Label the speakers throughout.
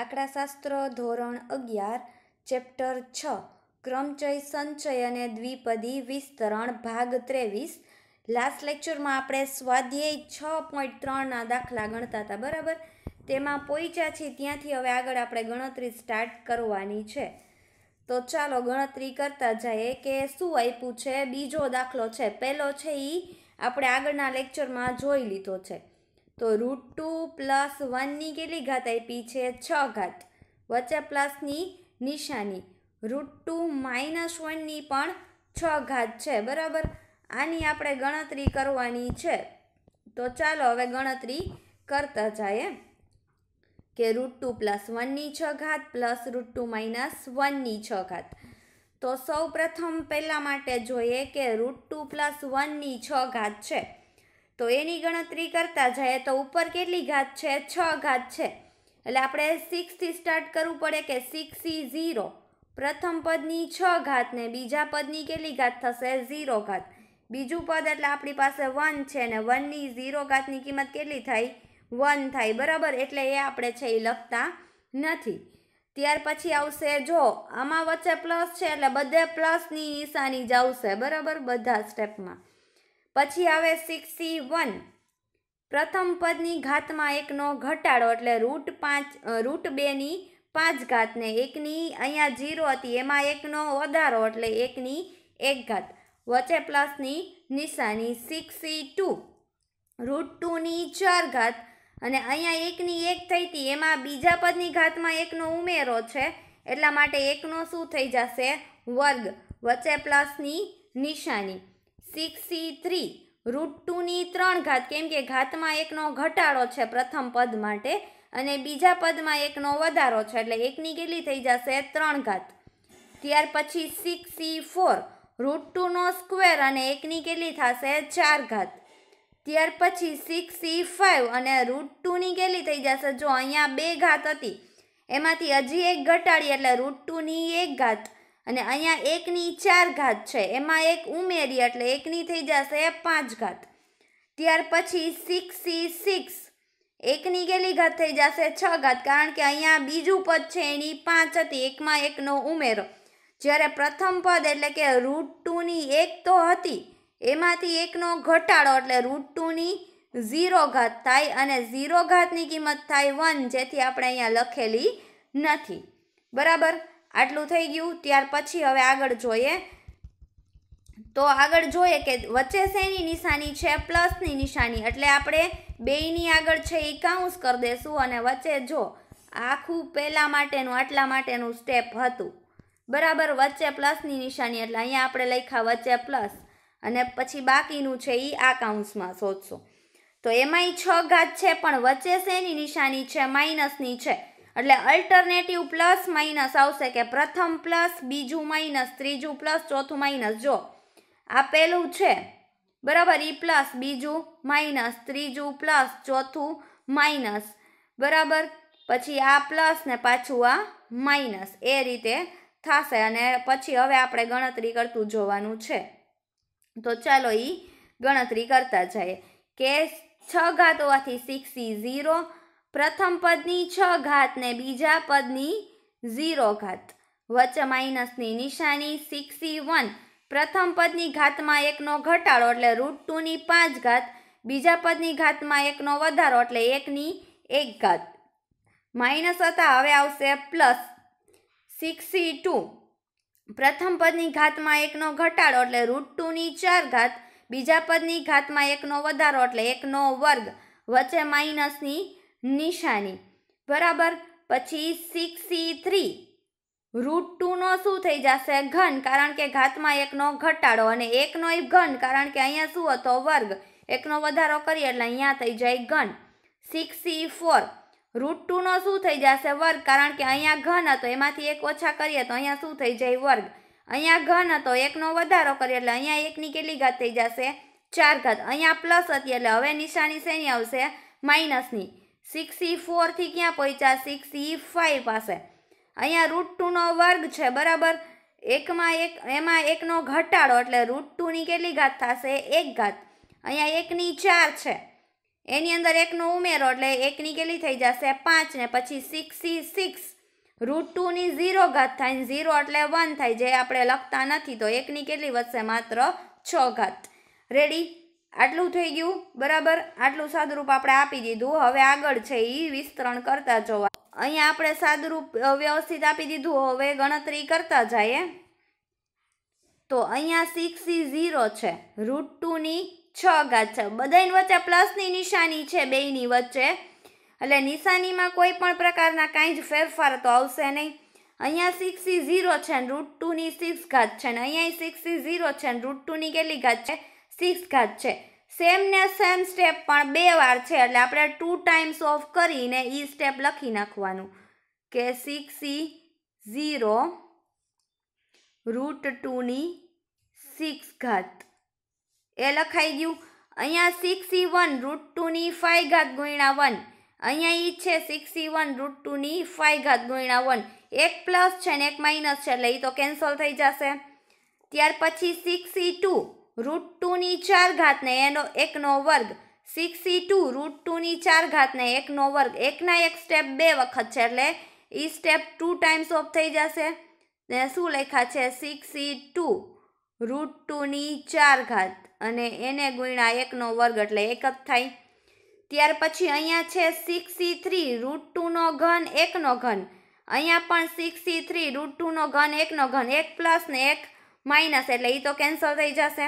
Speaker 1: આંકડાશાસ્ત્ર ધોરણ અગિયાર ચેપ્ટર છ ક્રમચય સંચય અને દ્વિપદી વિસ્તરણ ભાગ ત્રેવીસ લાસ્ટ લેક્ચરમાં આપણે સ્વાધ્યાય છ પોઈન્ટ ત્રણના દાખલા ગણતા હતા બરાબર તેમાં પહોંચ્યા છીએ ત્યાંથી હવે આગળ આપણે ગણતરી સ્ટાર્ટ કરવાની છે તો ચાલો ગણતરી કરતા જઈએ કે શું આપ્યું છે બીજો દાખલો છે પહેલો છે એ આપણે આગળના લેક્ચરમાં જોઈ લીધો છે તો રૂટ ટુ પ્લસ વનની કેટલી ઘાત આપી છે છ ઘાત વચ્ચે પ્લસની નિશાની રૂટ ટુ માઇનસ વનની પણ છ ઘાત છે બરાબર આની આપણે ગણતરી કરવાની છે તો ચાલો હવે ગણતરી કરતા જઈએ કે રૂટ ટુ પ્લસ વનની છ ઘાત પ્લસ રૂટ ટુ માઇનસ વનની છ ઘાત તો સૌ પ્રથમ પહેલાં માટે જોઈએ કે રૂટ ટુ પ્લસ વનની છ ઘાત છે તો એની ગણતરી કરતા જઈએ તો ઉપર કેટલી ઘાત છે છ ઘાત છે એટલે આપણે સિક્સથી સ્ટાર્ટ કરવું પડે કે સિક્સ ઈ ઝીરો પ્રથમ પદની છ ઘાતને બીજા પદની કેટલી ઘાત થશે ઝીરો ઘાત બીજું પદ એટલે આપણી પાસે વન છે ને વનની ઝીરો ઘાતની કિંમત કેટલી થાય વન થાય બરાબર એટલે એ આપણે છે એ લખતા નથી ત્યાર પછી આવશે જો આમાં વચ્ચે પ્લસ છે એટલે બધે પ્લસની નિશાની જ આવશે બરાબર બધા સ્ટેપમાં પછી આવે સી વન પ્રથમ પદની ઘાતમાં એકનો ઘટાડો એટલે રૂટ પાંચ રૂટ બેની પાંચ ઘાતને એકની અહીંયા જીરો હતી એમાં એકનો વધારો એટલે એકની એક ઘાત વચ્ચે પ્લસની નિશાની સિક્સ સી ટુ રૂટ ટુની ચાર ઘાત અને અહીંયા એકની એક થઈ હતી એમાં બીજા પદની ઘાતમાં એકનો ઉમેરો છે એટલા માટે એકનો શું થઈ જશે વર્ગ વચ્ચે પ્લસની નિશાની સિક્સ સી થ્રી રૂટ ટુની ત્રણ ઘાત કેમ કે ઘાતમાં એકનો ઘટાડો છે પ્રથમ પદ માટે અને બીજા પદમાં એકનો વધારો છે એટલે એકની કેટલી થઈ જશે ત્રણ ઘાત ત્યાર પછી સિક્સ સી ફોર રૂટ ટુનો સ્ક્વેર અને એકની કેટલી થશે ચાર ઘાત ત્યાર પછી સિક્સ સી ફાઇવ અને રૂટ ટુની કેટલી થઈ જશે જો અહીંયા બે ઘાત હતી એમાંથી હજી એક ઘટાડી એટલે રૂટ ટુની એક ઘાત અને અહીંયા એકની ચાર ઘાત છે એમાં એક ઉમેરી એટલે એકની થઈ જશે પાંચ ઘાત ત્યાર પછી સિક્સ સી સિક્સ એકની કેટલી ઘાત થઈ જશે છ ઘાત કારણ કે અહીંયા બીજું પદ છે એની પાંચ હતી એકમાં એકનો ઉમેરો જ્યારે પ્રથમ પદ એટલે કે રૂટ ટુની એક તો હતી એમાંથી એકનો ઘટાડો એટલે રૂટ ટુની ઝીરો ઘાત થાય અને ઝીરો ઘાતની કિંમત થાય વન જેથી આપણે અહીંયા લખેલી નથી બરાબર આટલું થઈ ગયું ત્યાર પછી હવે આગળ જોઈએ તો આગળ જોઈએ કે વચ્ચે શેની નિશાની છે પ્લસની નિશાની એટલે આપણે બેયની આગળ છે એ કાઉન્સ કરી દેશું અને વચ્ચે જો આખું પહેલાં માટેનું આટલા માટેનું સ્ટેપ હતું બરાબર વચ્ચે પ્લસની નિશાની એટલે અહીંયા આપણે લખ્યા વચ્ચે પ્લસ અને પછી બાકીનું છે એ આ કાઉન્સમાં શોધશો તો એમાંય છ ઘાત છે પણ વચ્ચે શેની નિશાની છે માઇનસની છે એટલે અલ્ટરનેટિવ પ્લસ માઇનસ આવશે કે પ્રથમ પ્લસ બીજું માઇનસ ત્રીજું પ્લસ ચોથું માઇનસ જો આપેલું છે બરાબર ઈ પ્લસ બીજું માઇનસ ત્રીજું પ્લસ ચોથું માઇનસ બરાબર પછી આ પ્લસ ને પાછું આ માઇનસ એ રીતે થશે અને પછી હવે આપણે ગણતરી કરતું જોવાનું છે તો ચાલો એ ગણતરી કરતા જઈએ કે છ ઘાત હોવાથી સિક્સ ઝીરો પ્રથમ પદની છ ઘાત ને બીજા પદની ઝીરો ઘાત વચ્ચે માઇનસની નિશાની સિક્સી વન પ્રથમ પદની ઘાતમાં એકનો ઘટાડો એટલે રૂટ ટુની પાંચ ઘાત બીજા પદની ઘાતમાં એકનો વધારો એટલે એકની એક ઘાત માઇનસ હતા હવે આવશે પ્લસ સિક્સી ટુ પ્રથમ પદની ઘાતમાં એકનો ઘટાડો એટલે રૂટ ટુની ચાર ઘાત બીજા પદની ઘાતમાં એકનો વધારો એટલે એકનો વર્ગ વચ્ચે માઇનસની નિશાની બરાબર પછી સિક્સ સી થ્રી રૂટ ટુનો શું થઈ જશે ઘન કારણ કે ઘાતમાં એકનો ઘટાડો અને એકનો એ ઘન કારણ કે અહીંયા શું હતો વર્ગ એકનો વધારો કરીએ એટલે અહીંયા થઈ જાય ઘન સિક્સ સી ફોર રૂટ ટુનો શું થઈ જશે વર્ગ કારણ કે અહીંયા ઘન હતો એમાંથી એક ઓછા કરીએ તો અહીંયા શું થઈ જાય વર્ગ અહીંયા ઘન હતો એકનો વધારો કરીએ એટલે અહીંયા એકની કેટલી ઘાત થઈ જશે ચાર ઘાત અહીંયા પ્લસ હતી એટલે હવે નિશાની શેની આવશે માઇનસની સિક્સ ઈ ફોરથી ક્યાં પહોંચ્યા સિક્સ ઈ ફાઈવ પાસે અહીંયા રૂટ ટુનો વર્ગ છે બરાબર એકમાં એક એમાં એકનો ઘટાડો એટલે રૂટ ટુની કેટલી ઘાત થશે એક ઘાત અહીંયા એકની ચાર છે એની અંદર એકનો ઉમેરો એટલે એકની કેટલી થઈ જશે પાંચ ને પછી સિક્સ ઈ સિક્સ રૂટ ટુની ઝીરો ઘાત થાય ને ઝીરો એટલે વન થાય જે આપણે લખતા નથી તો એકની કેટલી વધશે માત્ર છ ઘાત રેડી આટલું થઈ ગયું બરાબર આટલું સાદુરૂપ આપણે આપી દીધું હવે આગળ છે એ વિસ્તરણ કરતા જવા અહીંયા આપણે સાદુરૂપ વ્યવસ્થિત આપી દીધું હવે ગણતરી કરતા જઈએ તો અહીંયા સિક્સ સી ઝીરો છે રૂટ ટુની છ ઘાત છે બધાની વચ્ચે પ્લસની નિશાની છે બેયની વચ્ચે એટલે નિશાનીમાં કોઈ પણ પ્રકારના કાંઈ જ ફેરફાર તો આવશે નહીં અહીંયા સિક્સ સી ઝીરો છે ને રૂટ ટુની સિક્સ ઘાત છે ને અહીંયા સિક્સ સી ઝીરો છે ને રૂટ ટુની કેટલી ઘાત છે સિક્સ ઘાત છે સેમ ને સેમ સ્ટેપ પણ બે વાર છે એટલે આપણે ટુ ટાઈમ્સ ઓફ કરીને ઈ સ્ટેપ લખી નાખવાનું કે સિક્સ ઈ ઝીરો રૂટ ટુની સિક્સ ઘાત એ લખાઈ ગયું અહીંયા સિક્સ ઈ વન રૂટ ટુની ફાઈ ઘાત ગુણ્યા વન અહીંયા ઈ છે સિક્સ ઈ વન રૂટ ટુની ફાઈ ઘાત ગુણ્યા વન એક પ્લસ છે ને એક માઇનસ છે એટલે એ તો કેન્સલ થઈ જશે ત્યાર પછી સિક્સ ઈ ટુ રૂટ ટુની ચાર ઘાતને એનો એકનો વર્ગ સિક્સ ઈ ટુ રૂટ ટુની ચાર ઘાતને એકનો વર્ગ એકના એક સ્ટેપ બે વખત છે એટલે ઈ સ્ટેપ ટુ ટાઈમ્સ ઓફ થઈ જશે ને શું લખ્યા છે સિક્સ ઈ ટુ રૂટ ટુની ચાર ઘાત અને એને ગુણ્યા એકનો વર્ગ એટલે એક જ થાય ત્યાર પછી અહીંયા છે સિક્સ ઈ થ્રી રૂટ ટુનો ઘન એકનો ઘન અહીંયા પણ સિક્સ ઈ થ્રી રૂટ ટુનો ઘન એકનો ઘન એક પ્લસ ને એક માઇનસ એટલે એ તો કેન્સલ થઈ જશે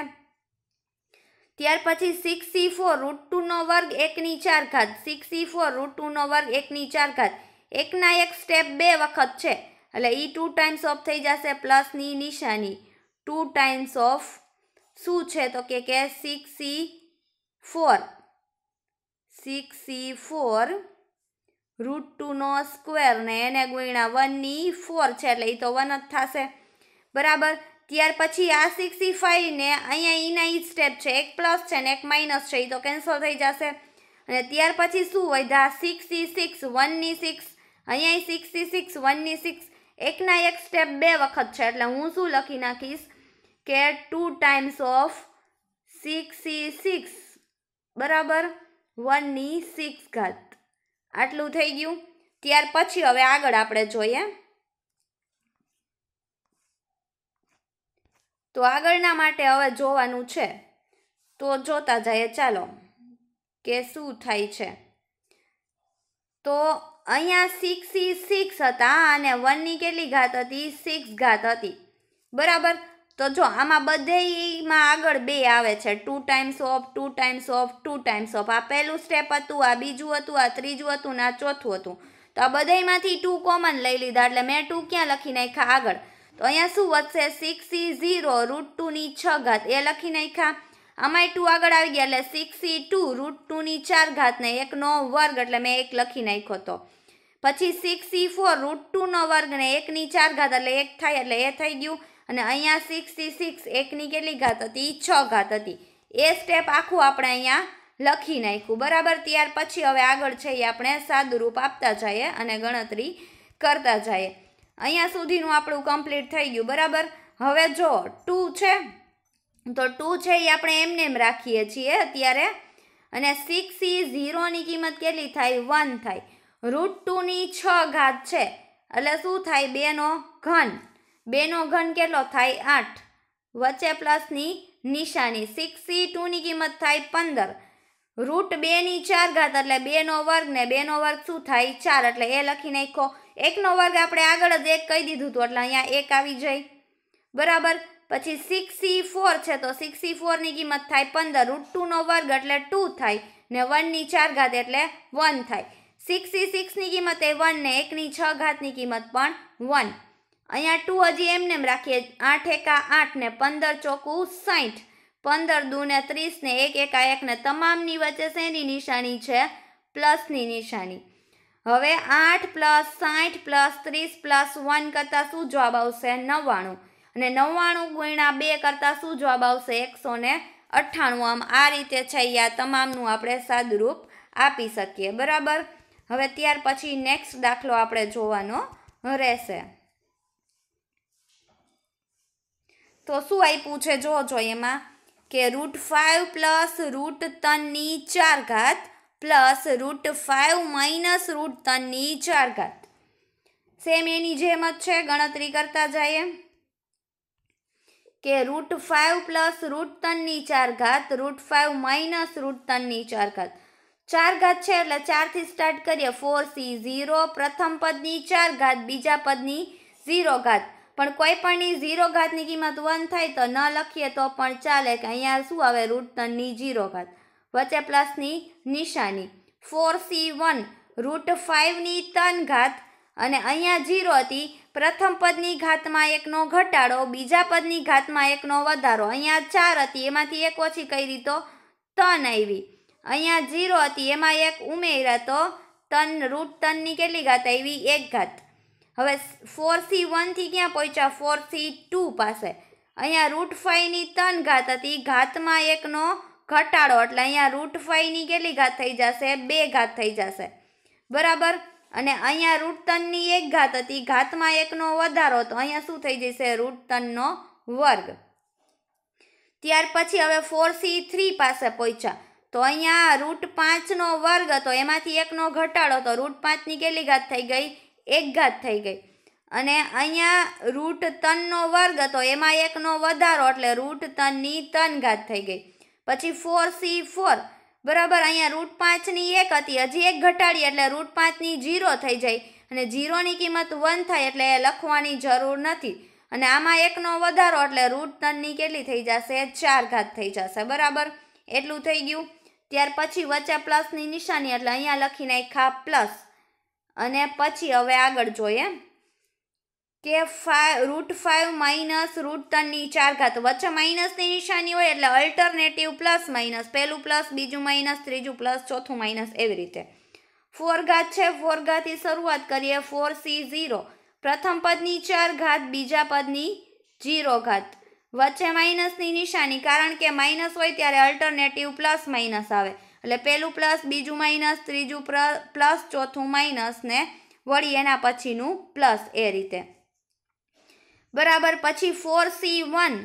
Speaker 1: ત્યાર પછી સિક્સ સી ફોર રૂટ ટુનો વર્ગ એકની ચાર ઘાત સિક્સ સી ફોર રૂટ ટુનો વર્ગ એકની ચાર ઘાત એકના એક સ્ટેપ બે વખત છે એટલે એ ટુ ટાઈમ્સ ઓફ થઈ જશે પ્લસની નિશાની ટુ ટાઈમ્સ ઓફ શું છે તો કે કે six C four six C four root ટુનો સ્ક્વેર ને એને ગુણ્યા વનની ફોર છે એટલે એ તો વન જ થશે બરાબર ત્યાર પછી આ સિક્સટી ને અહીંયા એના ઈ સ્ટેપ છે એક પ્લસ છે ને એક માઇનસ છે એ તો કેન્સલ થઈ જશે અને ત્યાર પછી શું વધ્યા સિક્સટી સિક્સ વનની સિક્સ અહીંયા સિક્સટી સિક્સ વનની સિક્સ એકના એક સ્ટેપ બે વખત છે એટલે હું શું લખી નાખીશ કે two times of sixty six બરાબર વનની સિક્સ ઘાત આટલું થઈ ગયું ત્યાર પછી હવે આગળ આપણે જોઈએ તો આગળના માટે હવે જોવાનું છે તો જોતા જઈએ ચાલો કે શું થાય છે તો અહીંયા સિક્સ ઈ સિક્સ હતા અને વનની કેટલી ઘાત હતી સિક્સ ઘાત હતી બરાબર તો જો આમાં બધેમાં આગળ બે આવે છે two times of two times of two times of આ પહેલું સ્ટેપ હતું આ બીજું હતું આ ત્રીજું હતું ને આ ચોથું હતું તો આ બધામાંથી ટુ કોમન લઈ લીધા એટલે મેં ટુ ક્યાં લખી નાખ્યા આગળ તો અહીંયા શું વધશે સિક્સ સી ઝીરો રૂટ ટુની છ ઘાત એ લખી નાખ્યા આમાં ટુ આગળ આવી ગયા એટલે સિક્સ સી ટુ રૂટ ટુની ચાર ઘાતને એકનો વર્ગ એટલે મેં એક લખી નાખ્યો હતો પછી સિક્સ સી ફોર રૂટ ટુનો વર્ગ ને એકની ચાર ઘાત એટલે એક થાય એટલે એ થઈ ગયું અને અહીંયા સિક્સ સી સિક્સ એકની કેટલી ઘાત હતી છ ઘાત હતી એ સ્ટેપ આખું આપણે અહીંયા લખી નાખ્યું બરાબર ત્યાર પછી હવે આગળ છે એ આપણે સાદુરૂપ આપતા જઈએ અને ગણતરી કરતા જઈએ અહીંયા સુધીનું આપણું કમ્પ્લીટ થઈ ગયું બરાબર હવે જો ટુ છે તો ટુ છે એ આપણે એમને એમ રાખીએ છીએ અત્યારે અને સિક્સ ઈ ઝીરોની કિંમત કેટલી થાય વન થાય રૂટ ટુની છ ઘાત છે એટલે શું થાય બેનો ઘન બેનો ઘન કેટલો થાય આઠ વચ્ચે પ્લસની નિશાની સિક્સ સી ટુની કિંમત થાય પંદર રૂટ બેની ચાર ઘાત એટલે બેનો વર્ગ ને બેનો વર્ગ શું થાય ચાર એટલે એ લખી નાખો એકનો વર્ગ આપણે આગળ જ એક કહી દીધું હતું એટલે અહીંયા એક આવી જાય બરાબર પછી સિક્સ સી ફોર છે તો સિક્સ સી ફોરની કિંમત થાય પંદર રૂટ ટુનો વર્ગ એટલે ટુ થાય ને વનની ચાર ઘાત એટલે વન થાય સિક્સ સી સિક્સની કિંમત એ વન ને એકની છ ઘાતની કિંમત પણ વન અહીંયા ટુ હજી એમને એમ રાખીએ આઠ એકા આઠ ને પંદર ચોકુ સાઠ પંદર દૂને ત્રીસને એક એકાએકને તમામની વચ્ચે શેની નિશાની છે પ્લસની નિશાની હવે આઠ પ્લસ સાઠ પ્લસ ત્રીસ પ્લસ વન કરતાં શું જવાબ આવશે નવ્વાણું અને નવ્વાણું ગુણ્યા બે કરતાં શું જવાબ આવશે એકસો ને અઠ્ઠાણું આમ આ રીતે છે આ તમામનું આપણે સાદરૂપ આપી શકીએ બરાબર હવે ત્યાર પછી નેક્સ્ટ દાખલો આપણે જોવાનો રહેશે તો શું આપ્યું છે જો જો એમાં કે રૂટ ફાઇવ પ્લસ રૂટ ત્રણની ચાર ઘાત plus root five minus root ત્રણની ચાર ઘાત સેમ એની જેમ જ છે ગણતરી કરતા જઈએ કે રૂટ ફાઇવ પ્લસ રૂટ ત્રણની ચાર ઘાત રૂટ ફાઇવ માઇનસ રૂટ ત્રણની ચાર ઘાત ચાર ઘાત છે એટલે ચારથી સ્ટાર્ટ કરીએ ફોર સી ઝીરો પ્રથમ પદની ચાર ઘાત બીજા પદની ઝીરો ઘાત પણ કોઈ પણની ઝીરો ઘાતની કિંમત વન થાય તો ન લખીએ તો પણ ચાલે કે અહીંયા શું આવે રૂટ ટનની ઝીરો ઘાત વચ્ચે પ્લસની નિશાની ફોર સી વન રૂટ ફાઇવની તન ઘાત અને અહીંયા ઝીરો હતી પ્રથમ પદની ઘાતમાં એકનો ઘટાડો બીજા પદની ઘાતમાં એકનો વધારો અહીંયા ચાર હતી એમાંથી એક ઓછી કરી તો ત્રણ આવી અહીંયા ઝીરો હતી એમાં એક ઉમેરા તો તન રૂટ તનની કેટલી ઘાત આવી એક ઘાત હવે ફોર સી વનથી ક્યાં પહોંચ્યા ફોરથી ટુ પાસે અહીંયા રૂટ ફાઈવની ત્રણ ઘાત હતી ઘાતમાં એકનો ઘટાડો એટલે અહીંયા રૂટ ફાઈવની કેટલી ઘાત થઈ જશે બે ઘાત થઈ જશે બરાબર અને અહીંયા રૂટ ત્રણની એક ઘાત હતી ઘાતમાં એકનો વધારો તો અહીંયા શું થઈ જશે રૂટ ત્રણનો વર્ગ ત્યાર પછી હવે ફોર સી થ્રી પાસે પહોંચ્યા તો અહીંયા રૂટ પાંચનો વર્ગ હતો એમાંથી એકનો ઘટાડો તો રૂટ પાંચની કેટલી ઘાત થઈ ગઈ એકઘાત થઈ ગઈ અને અહીંયા રૂટ તનનો વર્ગ હતો એમાં એકનો વધારો એટલે રૂટ તનની તનઘાત થઈ ગઈ પછી ફોર સી ફોર બરાબર અહીંયા રૂટ પાંચની એક હતી હજી એક ઘટાડી એટલે રૂટ પાંચની જીરો થઈ જાય અને જીરોની કિંમત વન થાય એટલે લખવાની જરૂર નથી અને આમાં એકનો વધારો એટલે રૂટ તનની કેટલી થઈ જશે ચાર ઘાત થઈ જશે બરાબર એટલું થઈ ગયું ત્યાર પછી વચ્ચે પ્લસની નિશાની એટલે અહીંયા લખી નાખા પ્લસ અને પછી હવે આગળ જોઈએ કે five root five minus root ત્રણની ચાર ઘાત વચ્ચે માઇનસની નિશાની હોય એટલે અલ્ટરનેટિવ પ્લસ માઇનસ પહેલું પ્લસ બીજું માઇનસ ત્રીજું પ્લસ ચોથું માઇનસ એવી રીતે ફોર ઘાત છે ફોર ઘાતથી શરૂઆત કરીએ ફોર સી ઝીરો પ્રથમ પદની ચાર ઘાત બીજા પદની જીરો ઘાત વચ્ચે માઇનસની નિશાની કારણ કે માઇનસ હોય ત્યારે અલ્ટરનેટિવ પ્લસ માઇનસ આવે એટલે પહેલું પ્લસ બીજું માઇનસ ત્રીજું પ્લસ ચોથું માઇનસ ને વળી એના પછીનું પ્લસ એ રીતે બરાબર પછી ફોર સી વન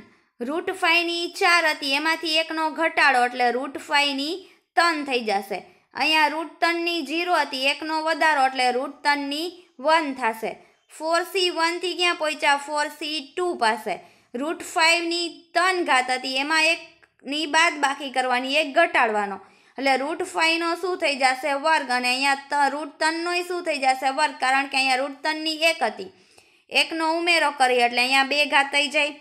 Speaker 1: રૂટ ફાઈની ચાર હતી એમાંથી એકનો ઘટાડો એટલે રૂટ ફાઈની ત્રણ થઈ જશે અહીંયા રૂટ ત્રણની જીરો હતી એકનો વધારો એટલે રૂટ ત્રણની વન થશે ફોર સી વનથી ક્યાં પહોંચ્યા ફોર સી ટુ પાસે રૂટ ફાઇવની ત્રણ ઘાત હતી એમાં એકની બાદ બાકી કરવાની એક ઘટાડવાનો એટલે રૂટ ફાઈવનો શું થઈ જશે વર્ગ અને અહીંયા રૂટ ત્રણનોય શું થઈ જશે વર્ગ કારણ કે અહીંયા રૂટ ત્રણની એક હતી એકનો ઉમેરો કરીએ એટલે અહીંયા બે ઘાત થઈ જાય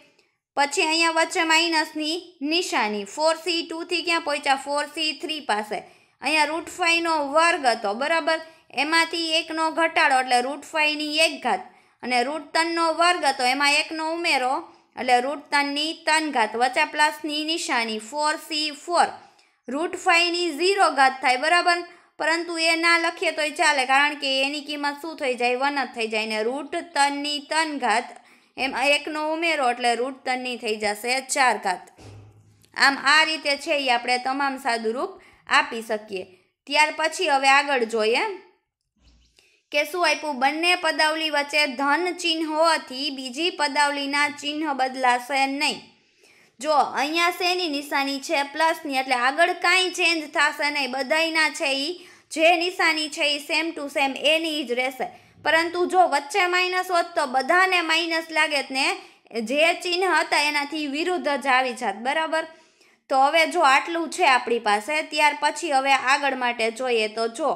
Speaker 1: પછી અહીંયા વચ્ચે માઇનસની નિશાની ફોર સી ટુથી ક્યાં પહોંચ્યા ફોર સી થ્રી પાસે અહીંયા રૂટ ફાઈવનો વર્ગ હતો બરાબર એમાંથી એકનો ઘટાડો એટલે રૂટ ફાઈવની એક ઘાત અને રૂટ ત્રણનો વર્ગ હતો એમાં એકનો ઉમેરો એટલે રૂટ ત્રણની ત્રણ ઘાત વચ્ચે પ્લસની નિશાની ફોર સી ફોર રૂટ ફાઈવની ઝીરો ઘાત થાય બરાબર પરંતુ એ ના લખીએ તોય ચાલે કારણ કે એની કિંમત શું થઈ જાય વન જ થઈ જાય ને રૂટ તનની તન ઘાત એમ એકનો ઉમેરો એટલે રૂટ તનની થઈ જશે ચાર ઘાત આમ આ રીતે છે એ આપણે તમામ સાદુરૂપ આપી શકીએ ત્યાર પછી હવે આગળ જોઈએ કે શું આપ્યું બંને પદાવલી વચ્ચે ધન ચિહ્ન હોવાથી બીજી પદાવલીના ચિહ્ન બદલાશે નહીં જો અહીંયા શેની નિશાની છે પ્લસની એટલે આગળ કાંઈ ચેન્જ થશે નહીં બધાયના છે એ જે નિશાની છે એ સેમ ટુ સેમ એની જ રહેશે પરંતુ જો વચ્ચે માઇનસ હોત તો બધાને માઇનસ લાગે ને જે ચિહ્ન હતા એનાથી વિરુદ્ધ જ આવી જાત બરાબર તો હવે જો આટલું છે આપણી પાસે ત્યાર પછી હવે આગળ માટે જોઈએ તો જો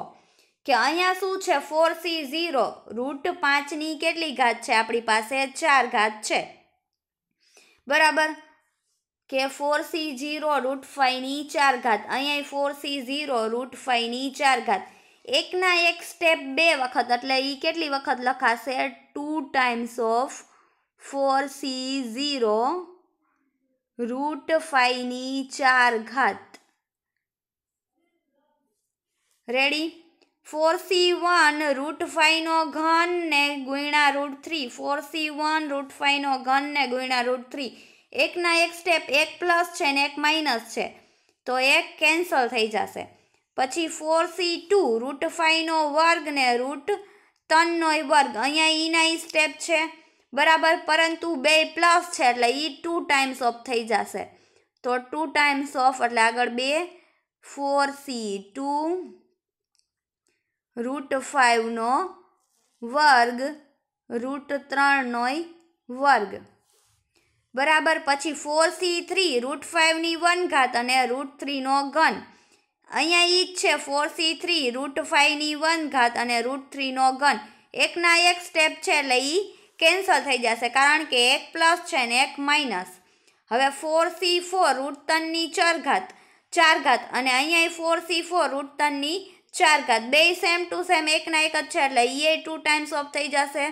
Speaker 1: કે અહીંયા શું છે ફોર સી ઝીરો રૂટ પાંચની કેટલી ઘાત છે આપણી પાસે ચાર ઘાત છે બરાબર k4c0√5ની 4 ઘાત અહીંયા 4c0√5ની 4 ઘાત 1 ના 1 સ્ટેપ બે વખત એટલે ઈ કેટલી વખત લખાસે 2 ટાઈમ્સ ઓફ 4c0 √5ની 4 ઘાત રેડી 4c1 √5 નો ઘન ને ગુણ્યા √3 4c1 √5 નો ઘન ને ગુણ્યા √3 એકના એક સ્ટેપ એક પ્લસ છે ને એક માઇનસ છે તો એક કેન્સલ થઈ જશે પછી ફોર સી ટુ રૂટ ફાઈવનો વર્ગ ને રૂટ ત્રણનો વર્ગ અહીંયા ઈના ઈ સ્ટેપ છે બરાબર પરંતુ બે પ્લસ છે એટલે ઈ ટુ ટાઈમ્સ ઓફ થઈ જશે તો ટુ ટાઈમ્સ ઓફ એટલે આગળ બે ફોર સી ટુ રૂટ ફાઇવનો વર્ગ રૂટ ત્રણનોય વર્ગ બરાબર પછી ફોર સી થ્રી રૂટ ફાઇવની વન ઘાત અને રૂટ થ્રીનો ઘન અહીંયા ઈ જ છે ફોર સી થ્રી રૂટ ફાઇવની વન ઘાત અને રૂટ થ્રીનો ઘન એકના એક સ્ટેપ છે એટલે એ કેન્સલ થઈ જશે કારણ કે એક પ્લસ છે ને એક માઇનસ હવે ફોર સી ફોર રૂટ તનની ચાર ઘાત ચાર ઘાત અને અહીંયા ફોર સી ફોર રૂટ ત્રણની ચાર ઘાત બે સેમ ટુ સેમ એકના એક જ છે એટલે એ ટુ ટાઈમ્સ ઓફ થઈ જશે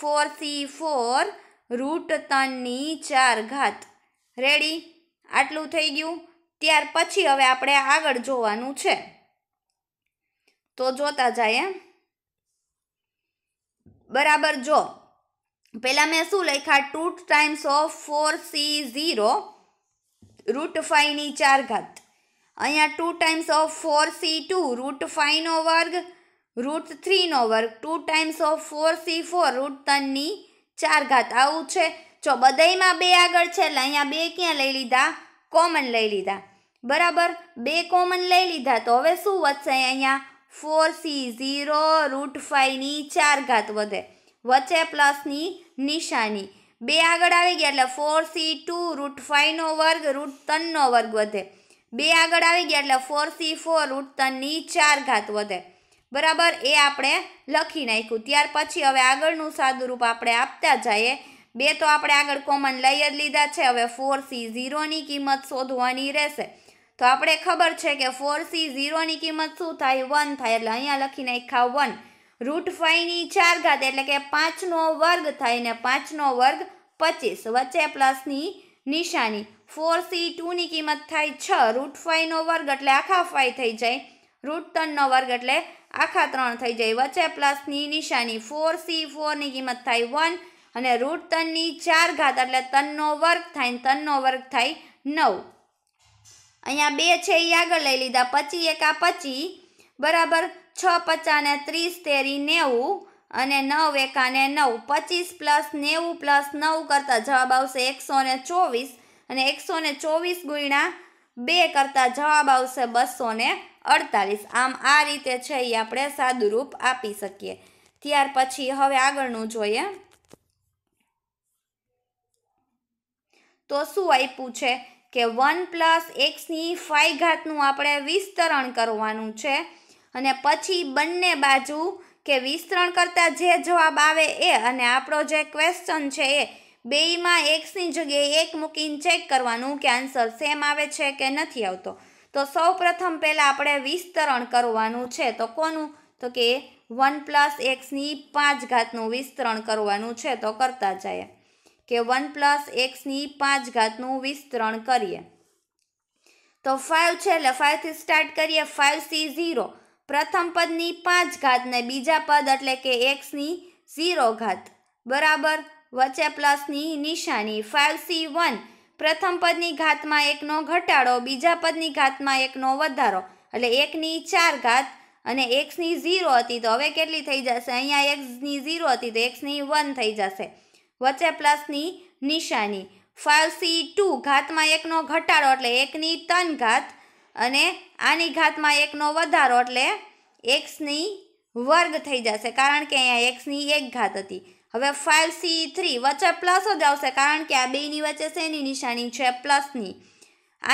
Speaker 1: ફોર સી ફોર રૂટ ત્રણની ચાર ઘાત રેડી આટલું થઈ ગયું ત્યાર પછી હવે આપણે આગળ જોવાનું છે તો જોતા જાય બરાબર જો પહેલાં મેં શું લખ્યા two times of four C zero root ફાઈવની ચાર ઘાત અહીંયા two times of four C two root ફાઈવનો વર્ગ રૂટ થ્રીનો વર્ગ two times of four C four root ત્રણની ચાર ઘાત આવું છે જો બધાયમાં બે આગળ છે એટલે અહીંયા બે ક્યાં લઈ લીધા કોમન લઈ લીધા બરાબર બે કોમન લઈ લીધા તો હવે શું વધશે અહીંયા ફોર સી ઝીરો રૂટ ફાઈવની ચાર ઘાત વધે વચ્ચે પ્લસની નિશાની બે આગળ આવી ગયા એટલે ફોર સી ટુ રૂટ ફાઈવનો વર્ગ રૂટ ત્રણનો વર્ગ વધે બે આગળ આવી ગયા એટલે ફોર સી ફોર રૂટ ત્રણની ચાર ઘાત વધે બરાબર એ આપણે લખી નાખ્યું ત્યાર પછી હવે આગળનું સાદુરૂપ આપણે આપતા જઈએ બે તો આપણે આગળ કોમન લઈ જ લીધા છે હવે ફોર સી ઝીરોની કિંમત શોધવાની રહેશે તો આપણે ખબર છે કે ફોર સી ઝીરોની કિંમત શું થાય વન થાય એટલે અહીંયા લખી નાખ્યા વન રૂટ ફાઈવની ચાર ઘાત એટલે કે પાંચનો વર્ગ થાય ને પાંચનો વર્ગ પચીસ વચ્ચે પ્લસની નિશાની ફોર સી ટુની કિંમત થાય છ રૂટ ફાઈવનો વર્ગ એટલે આખા ફાઈવ થઈ જાય રૂટ ત્રણનો વર્ગ એટલે આખા ત્રણ થઈ જાય વચ્ચે પ્લસની નિશાની ફોર સી ફોરની કિંમત થાય વન અને રૂટ તનની ચાર ઘાત એટલે તનનો વર્ગ થાય ને તનનો વર્ગ થાય નવ અહીંયા બે છે એ આગળ લઈ લીધા પચી એકા પચી બરાબર છ પચાને ત્રીસ તેરી નેવું અને નવ એકાને નવ પચીસ પ્લસ નેવું પ્લસ નવ કરતાં જવાબ આવશે એકસો ચોવીસ અને એકસો ને ચોવીસ ગુણ્યા બે કરતાં જવાબ આવશે બસો ને અડતાલીસ આમ આ રીતે છે એ આપણે સાદું આપી શકીએ ત્યાર પછી હવે આગળનું જોઈએ તો શું આપ્યું છે કે વન પ્લસ એક્સની ફાઈ ઘાતનું આપણે વિસ્તરણ કરવાનું છે અને પછી બંને બાજુ કે વિસ્તરણ કરતાં જે જવાબ આવે એ અને આપણો જે ક્વેશ્ચન છે એ બેયમાં એક્સની જગ્યાએ એક મૂકીને ચેક કરવાનું કે આન્સર સેમ આવે છે કે નથી આવતો તો સૌ પ્રથમ પહેલાં આપણે વિસ્તરણ કરવાનું છે તો કોનું તો કે વન પ્લસ એક્સની પાંચ ઘાતનું વિસ્તરણ કરવાનું છે તો કરતા જઈએ કે વન પ્લસ એક્સની પાંચ ઘાતનું વિસ્તરણ કરીએ તો ફાઇવ છે એટલે ફાઇવથી સ્ટાર્ટ કરીએ ફાઇવ સી ઝીરો પ્રથમ પદની પાંચ ઘાત ને બીજા પદ એટલે કે એક્સની ઝીરો ઘાત બરાબર વચ્ચે પ્લસની નિશાની ફાઇવ સી વન પ્રથમ પદની ઘાતમાં એકનો ઘટાડો બીજા પદની ઘાતમાં એકનો વધારો એટલે એકની ચાર ઘાત અને એક્સની ઝીરો હતી તો હવે કેટલી થઈ જશે અહીંયા એક્સની ઝીરો હતી તો એક્સની વન થઈ જશે વચ્ચે પ્લસની નિશાની ફાઇવ સી ટુ ઘાતમાં એકનો ઘટાડો એટલે એકની ત્રણ ઘાત અને આની ઘાતમાં એકનો વધારો એટલે એક્સની વર્ગ થઈ જશે કારણ કે અહીંયા એક્સની એક ઘાત હતી હવે ફાઇવ સી થ્રી વચ્ચે પ્લસ જ આવશે કારણ કે આ બેની વચ્ચે શેની નિશાની છે પ્લસની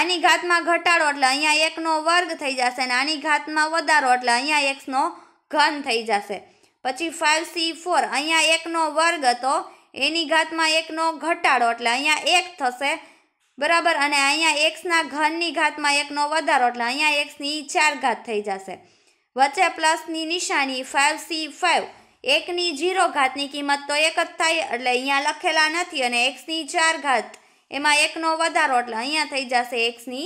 Speaker 1: આની ઘાતમાં ઘટાડો એટલે અહીંયા એકનો વર્ગ થઈ જશે અને આની ઘાતમાં વધારો એટલે અહીંયા એક્સનો ઘન થઈ જશે પછી ફાઇવ સી ફોર અહીંયા એકનો વર્ગ હતો એની ઘાતમાં એકનો ઘટાડો એટલે અહીંયા એક થશે બરાબર અને અહીંયા એક્સના ઘનની ઘાતમાં એકનો વધારો એટલે અહીંયા એક્સની ચાર ઘાત થઈ જશે વચ્ચે પ્લસની નિશાની ફાઇવ સી ફાઇવ એકની ઝીરો ઘાતની કિંમત તો એક જ થાય એટલે અહીંયા લખેલા નથી અને એક્સની ચાર ઘાત એમાં એકનો વધારો એટલે અહીંયા થઈ જશે એક્સની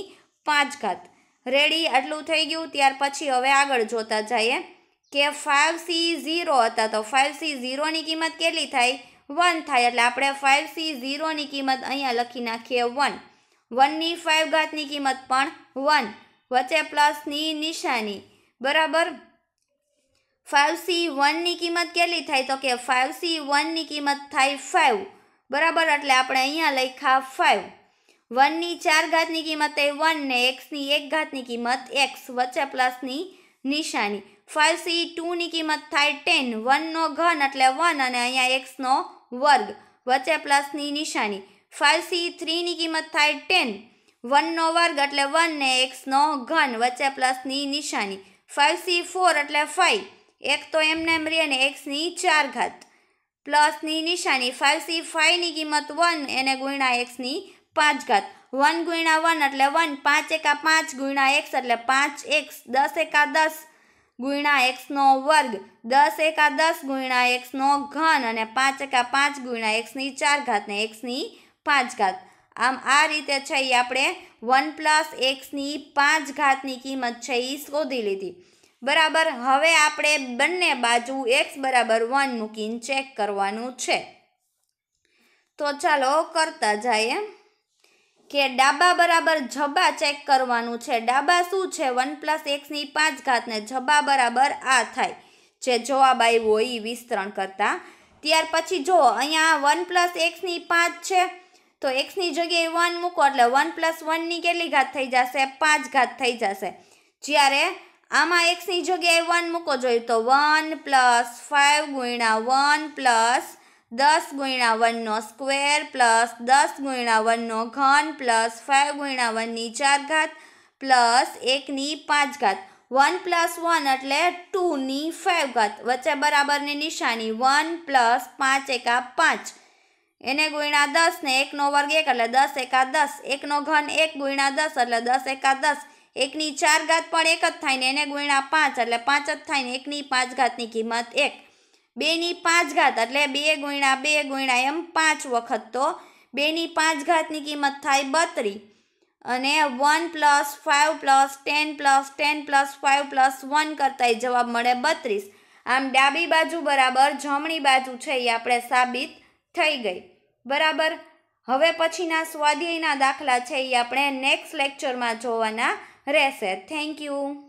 Speaker 1: પાંચ ઘાત રેડી આટલું થઈ ગયું ત્યાર પછી હવે આગળ જોતા જઈએ કે ફાઇવ સી ઝીરો હતા તો ફાઇવ સી ઝીરોની કિંમત કેટલી થાય વન થાય એટલે આપણે ફાઇવ સી ઝીરોની કિંમત અહીંયા લખી નાખીએ વન વનની ફાઇવ ઘાતની કિંમત પણ વન વચ્ચે પ્લસની નિશાની બરાબર 5c1 ની કિંમત કેટલી થાય તો કે 5c1 ની કિંમત થાય 5 બરાબર એટલે આપણે અહીંયા લખા 5 1 ની 4 ઘાત ની કિંમત થાય 1 ને x ની 1 ઘાત ની કિંમત x વચ્ચે પ્લસ ની નિશાની 5c2 ની કિંમત થાય 10 1 નો ઘન એટલે 1 અને અહીંયા x નો વર્ગ વચ્ચે પ્લસ ની નિશાની 5c3 ની કિંમત થાય 10 1 નો વર્ગ એટલે 1 ને x નો ઘન વચ્ચે પ્લસ ની નિશાની 5c4 એટલે 5 એક તો એમને એમ રહે ને એક્સની ચાર ઘાત પ્લસની નિશાની ફાઇવ સી ફાઇવની કિંમત વન એને ગુણ્યા એક્સની પાંચ ઘાત વન ગુણ્યા વન એટલે વન પાંચ એકા પાંચ ગુણ્યા એક્સ એટલે પાંચ એક્સ દસ એકા દસ ગુણ્યા એક્સનો વર્ગ દસ એકા દસ ગુણ્યા એક્સનો ઘન અને પાંચ એકા પાંચ ગુણ્યા એક્સની ચાર ઘાત ને એક્સની પાંચ ઘાત આમ આ રીતે છે એ આપણે વન પ્લસ એક્સની પાંચ ઘાતની કિંમત છે એ શોધી લીધી બરાબર હવે આપણે બંને બાજુ એક્સ બરાબર વન મૂકીને ચેક કરવાનું છે તો ચાલો કરતા જઈએ કે ડાબા બરાબર જબા ચેક કરવાનું છે ડાબા શું છે વન પ્લસ એક્સની પાંચ ઘાતને જબા બરાબર આ થાય જે જવાબ આવ્યો હોય એ વિસ્તરણ કરતાં ત્યાર પછી જો અહીંયા વન પ્લસ એક્સની પાંચ છે તો એક્સની જગ્યાએ વન મૂકો એટલે વન પ્લસ વનની કેટલી ઘાત થઈ જશે પાંચ ઘાત થઈ જશે જ્યારે આમાં એક્સની જગ્યાએ વન મૂકો જોઈએ તો વન પ્લસ ફાઇવ ગુણ્યા વન પ્લસ દસ ગુણ્યા વનનો સ્ક્વેર પ્લસ દસ ગુણ્યા વનનો ઘન પ્લસ ફાઇવ ગુણ્યા વનની ચાર ઘાત પ્લસ એકની પાંચ ઘાત વન પ્લસ વન એટલે ટુની ફાઇવ ઘાત વચ્ચે બરાબરની નિશાની વન પ્લસ પાંચ એકા પાંચ એને ગુણ્યા દસ ને એકનો વર્ગ એક એટલે દસ એકા દસ એકનો ઘન એક ગુણ્યા દસ એટલે દસ એકા દસ એકની ચાર ઘાત પણ એક જ થાય ને એને ગુણ્યા પાંચ એટલે પાંચ જ થાય ને એકની પાંચ ઘાતની કિંમત એક બેની પાંચ ઘાત એટલે બે ગુણ્યા બે ગુણ્યા એમ પાંચ વખત તો બેની પાંચ ઘાતની કિંમત થાય બત્રી અને one plus five plus ten plus ten plus five plus one કરતાં જવાબ મળે બત્રીસ આમ ડાબી બાજુ બરાબર જમણી બાજુ છે એ આપણે સાબિત થઈ ગઈ બરાબર હવે પછીના સ્વાધ્યાયના દાખલા છે એ આપણે નેક્સ્ટ લેક્ચરમાં જોવાના રહેશે થેન્ક યુ